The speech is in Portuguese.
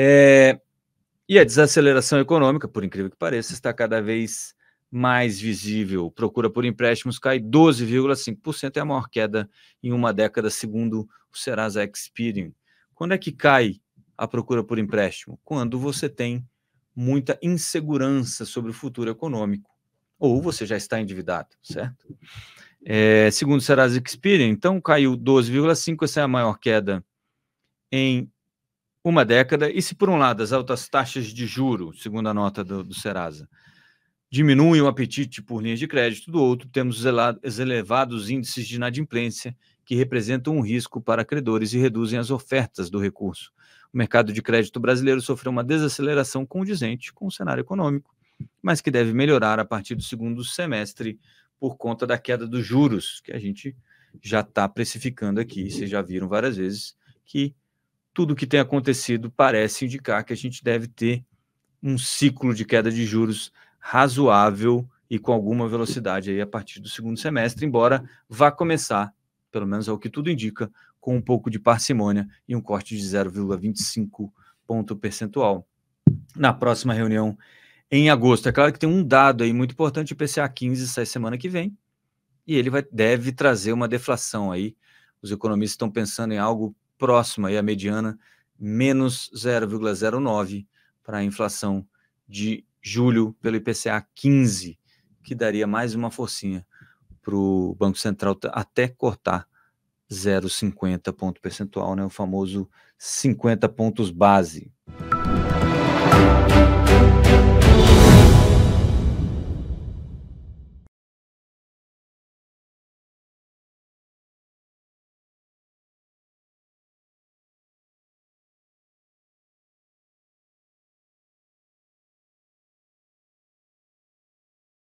É, e a desaceleração econômica, por incrível que pareça, está cada vez mais visível. Procura por empréstimos cai 12,5%, é a maior queda em uma década, segundo o Serasa Experian. Quando é que cai a procura por empréstimo? Quando você tem muita insegurança sobre o futuro econômico, ou você já está endividado, certo? É, segundo o Serasa Experian, então caiu 12,5%, essa é a maior queda em uma década, e se por um lado as altas taxas de juro, segundo a nota do, do Serasa, diminuem o apetite por linhas de crédito, do outro temos os elevados índices de inadimplência que representam um risco para credores e reduzem as ofertas do recurso. O mercado de crédito brasileiro sofreu uma desaceleração condizente com o cenário econômico, mas que deve melhorar a partir do segundo semestre por conta da queda dos juros, que a gente já está precificando aqui, vocês já viram várias vezes que tudo que tem acontecido parece indicar que a gente deve ter um ciclo de queda de juros razoável e com alguma velocidade aí a partir do segundo semestre, embora vá começar, pelo menos é o que tudo indica, com um pouco de parcimônia e um corte de 0,25 ponto percentual na próxima reunião em agosto. É claro que tem um dado aí muito importante, o PCA 15 sai semana que vem, e ele vai, deve trazer uma deflação aí. Os economistas estão pensando em algo próxima e a mediana, menos 0,09 para a inflação de julho pelo IPCA 15, que daria mais uma forcinha para o Banco Central até cortar 0,50 ponto percentual, né, o famoso 50 pontos base.